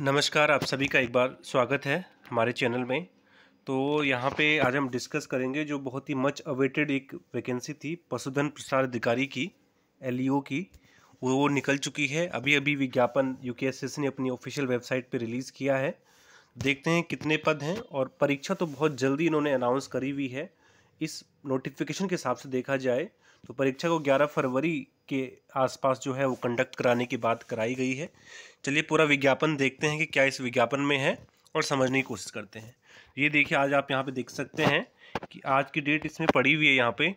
नमस्कार आप सभी का एक बार स्वागत है हमारे चैनल में तो यहाँ पे आज हम डिस्कस करेंगे जो बहुत ही मच अवेटेड एक वैकेंसी थी पशुधन प्रसार अधिकारी की एलईओ e की वो निकल चुकी है अभी अभी विज्ञापन यूकेएसएस ने अपनी ऑफिशियल वेबसाइट पे रिलीज़ किया है देखते हैं कितने पद हैं और परीक्षा तो बहुत जल्दी इन्होंने अनाउंस करी हुई है इस नोटिफिकेशन के हिसाब से देखा जाए तो परीक्षा को 11 फरवरी के आसपास जो है वो कंडक्ट कराने की बात कराई गई है चलिए पूरा विज्ञापन देखते हैं कि क्या इस विज्ञापन में है और समझने की कोशिश करते हैं ये देखिए आज आप यहाँ पे देख सकते हैं कि आज की डेट इसमें पड़ी हुई है यहाँ पे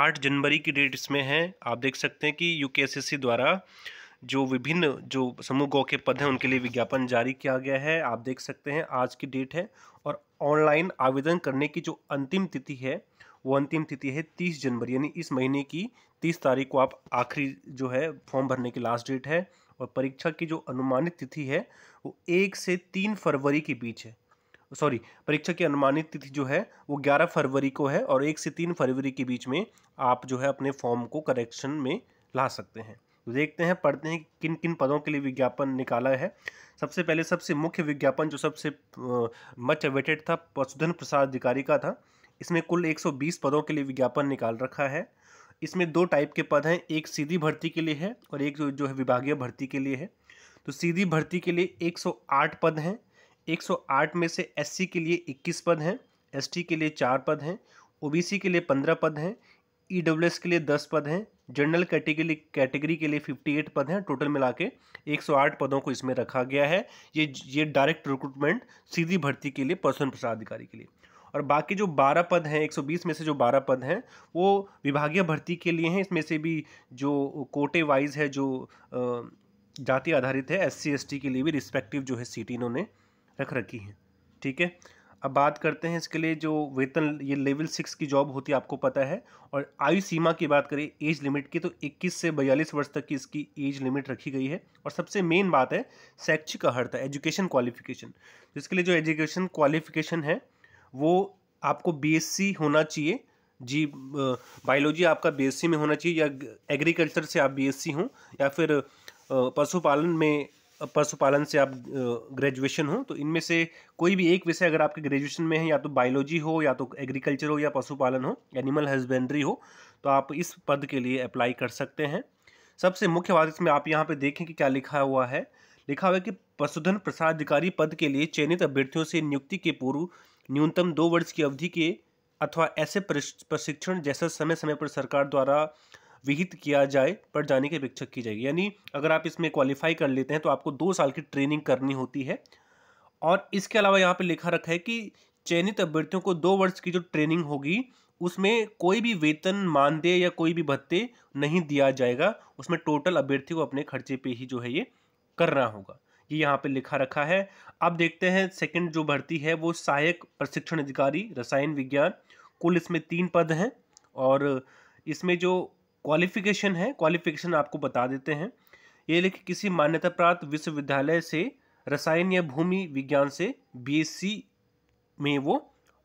आठ जनवरी की डेट इसमें है आप देख सकते हैं कि यू द्वारा जो विभिन्न जो समूह गौ के पद हैं उनके लिए विज्ञापन जारी किया गया है आप देख सकते हैं आज की डेट है और ऑनलाइन आवेदन करने की जो अंतिम तिथि है वो अंतिम तिथि है तीस जनवरी यानी इस महीने की तीस तारीख को आप आखिरी जो है फॉर्म भरने की लास्ट डेट है और परीक्षा की जो अनुमानित तिथि है वो एक से तीन फरवरी के बीच है सॉरी परीक्षा की अनुमानित तिथि जो है वो ग्यारह फरवरी को है और एक से तीन फरवरी के बीच में आप जो है अपने फॉर्म को करेक्शन में ला सकते हैं तो देखते हैं पढ़ते हैं किन किन पदों के लिए विज्ञापन निकाला है सबसे पहले सबसे मुख्य विज्ञापन जो सबसे मच अवेटेड था पशुधन प्रसाद अधिकारी का था इसमें कुल 120 पदों के लिए विज्ञापन निकाल रखा है इसमें दो टाइप के पद हैं एक सीधी भर्ती के लिए है और एक जो है विभागीय भर्ती के लिए है तो सीधी भर्ती के लिए 108 पद हैं 108 में से एससी के लिए 21 पद हैं एसटी के लिए चार पद हैं ओबीसी के लिए पंद्रह पद हैं ई के लिए दस पद हैं जनरल कैटेगरी कैटेगरी के लिए फिफ्टी एट पद हैं टोटल मिला के एक सौ आठ पदों को इसमें रखा गया है ये ये डायरेक्ट रिक्रूटमेंट सीधी भर्ती के लिए पर्सन प्रसाद अधिकारी के लिए और बाकी जो 12 पद हैं 120 में से जो 12 पद हैं वो विभागीय भर्ती के लिए हैं इसमें से भी जो कोटे वाइज है जो जाति आधारित है एस सी के लिए भी रिस्पेक्टिव जो है सीट इन्होंने रख रखी है ठीक है अब बात करते हैं इसके लिए जो वेतन ये लेवल सिक्स की जॉब होती है आपको पता है और आयु सीमा की बात करें एज लिमिट की तो 21 से बयालीस वर्ष तक की इसकी एज लिमिट रखी गई है और सबसे मेन बात है शैक्षिक अर्हता एजुकेशन क्वालिफिकेशन जिसके लिए जो एजुकेशन क्वालिफिकेशन है वो आपको बीएससी होना चाहिए जी बायोलॉजी आपका बीएससी में होना चाहिए या एग्रीकल्चर से आप बीएससी हो या फिर पशुपालन में पशुपालन से आप ग्रेजुएशन हो तो इनमें से कोई भी एक विषय अगर आपके ग्रेजुएशन में है या तो बायोलॉजी हो या तो एग्रीकल्चर हो या पशुपालन हो एनिमल हस्बेंड्री हो तो आप इस पद के लिए अप्लाई कर सकते हैं सबसे मुख्य बात इसमें आप यहाँ पर देखें कि क्या लिखा हुआ है लिखा हुआ है कि पशुधन अधिकारी पद के लिए चयनित अभ्यर्थियों से नियुक्ति के पूर्व न्यूनतम दो वर्ष की अवधि के अथवा ऐसे प्रशिक्षण जैसा समय समय पर सरकार द्वारा विहित किया जाए पर जाने की अपेक्षा की जाएगी यानी अगर आप इसमें क्वालिफाई कर लेते हैं तो आपको दो साल की ट्रेनिंग करनी होती है और इसके अलावा यहाँ पर लिखा रखा है कि चयनित अभ्यर्थियों को दो वर्ष की जो ट्रेनिंग होगी उसमें कोई भी वेतन मानदेय या कोई भी भत्ते नहीं दिया जाएगा उसमें टोटल अभ्यर्थी को अपने खर्चे पे ही जो है ये करना होगा ये यहाँ पे लिखा रखा है अब देखते हैं सेकंड जो भर्ती है वो सहायक प्रशिक्षण अधिकारी रसायन विज्ञान कुल इसमें तीन पद हैं और इसमें जो क्वालिफिकेशन है क्वालिफिकेशन आपको बता देते हैं ये लिखे किसी मान्यता प्राप्त विश्वविद्यालय से रसायन या भूमि विज्ञान से बीएससी में वो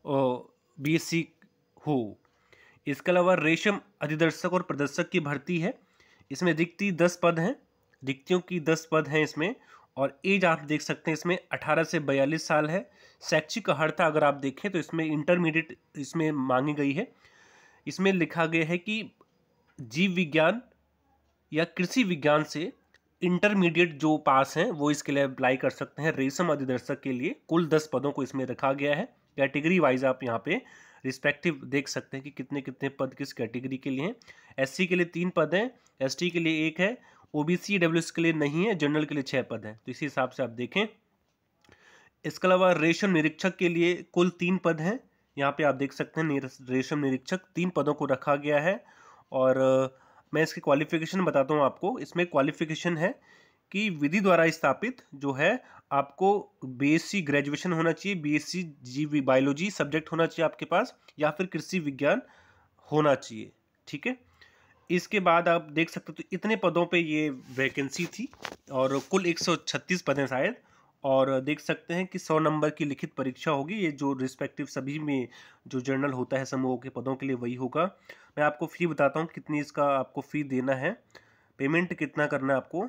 बीएससी हो इसके अलावा रेशम अधिदर्शक और प्रदर्शक की भर्ती है इसमें रिक्ति दस पद हैं रिक्तियों की दस पद हैं इसमें और एज आप देख सकते हैं इसमें 18 से 42 साल है शैक्षिक अर्हता अगर आप देखें तो इसमें इंटरमीडिएट इसमें मांगी गई है इसमें लिखा गया है कि जीव विज्ञान या कृषि विज्ञान से इंटरमीडिएट जो पास हैं वो इसके लिए अप्लाई कर सकते हैं रेशम अधिदर्शक के लिए कुल दस पदों को इसमें रखा गया है कैटेगरी वाइज आप यहाँ पे रिस्पेक्टिव देख सकते हैं कि कितने कितने पद किस कैटेगरी के लिए हैं एससी के लिए तीन पद हैं एसटी के लिए एक है ओबीसी डब्ल्यू के लिए नहीं है जनरल के लिए छह पद हैं तो इसी हिसाब से आप देखें इसके अलावा रेशम निरीक्षक के लिए कुल तीन पद हैं यहाँ पे आप देख सकते हैं रेशम निरीक्षक तीन पदों को रखा गया है और मैं इसके क्वालिफिकेशन बताता हूँ आपको इसमें क्वालिफिकेशन है कि विधि द्वारा स्थापित जो है आपको बीएससी ग्रेजुएशन होना चाहिए बीएससी जीव बायोलॉजी सब्जेक्ट होना चाहिए आपके पास या फिर कृषि विज्ञान होना चाहिए ठीक है इसके बाद आप देख सकते हो तो इतने पदों पे ये वैकेंसी थी और कुल 136 पदें शायद और देख सकते हैं कि 100 नंबर की लिखित परीक्षा होगी ये जो रिस्पेक्टिव सभी में जो जर्नल होता है समूहों के पदों के लिए वही होगा मैं आपको फ़ी बताता हूँ कितनी इसका आपको फ़ी देना है पेमेंट कितना करना है आपको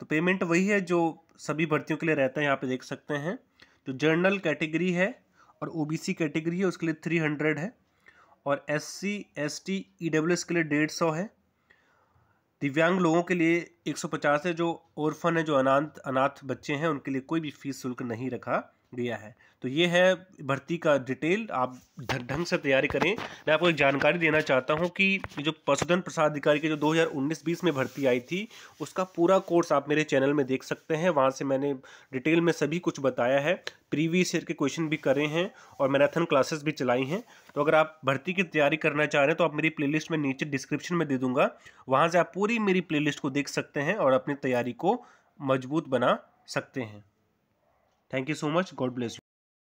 तो पेमेंट वही है जो सभी भर्तियों के लिए रहता है यहाँ पर देख सकते हैं जो जर्नल कैटेगरी है और ओ कैटेगरी है उसके लिए थ्री हंड्रेड है और S C S T E W S के लिए डेढ़ सौ है दिव्यांग लोगों के लिए एक सौ पचास है जो ओरफन है जो अनाथ अनाथ बच्चे हैं उनके लिए कोई भी फीस शुल्क नहीं रखा दिया है तो ये है भर्ती का डिटेल आप ढंग से तैयारी करें मैं आपको एक जानकारी देना चाहता हूँ कि जो पशुधन प्रसाद अधिकारी की जो 2019-20 में भर्ती आई थी उसका पूरा कोर्स आप मेरे चैनल में देख सकते हैं वहाँ से मैंने डिटेल में सभी कुछ बताया है प्रीवियस ईयर के क्वेश्चन भी करे हैं और मैराथन क्लासेस भी चलाई हैं तो अगर आप भर्ती की तैयारी करना चाह रहे हैं तो आप मेरी प्लेलिस्ट में नीचे डिस्क्रिप्शन में दे दूंगा वहाँ से आप पूरी मेरी प्लेलिस्ट को देख सकते हैं और अपनी तैयारी को मजबूत बना सकते हैं Thank you so much. God bless you.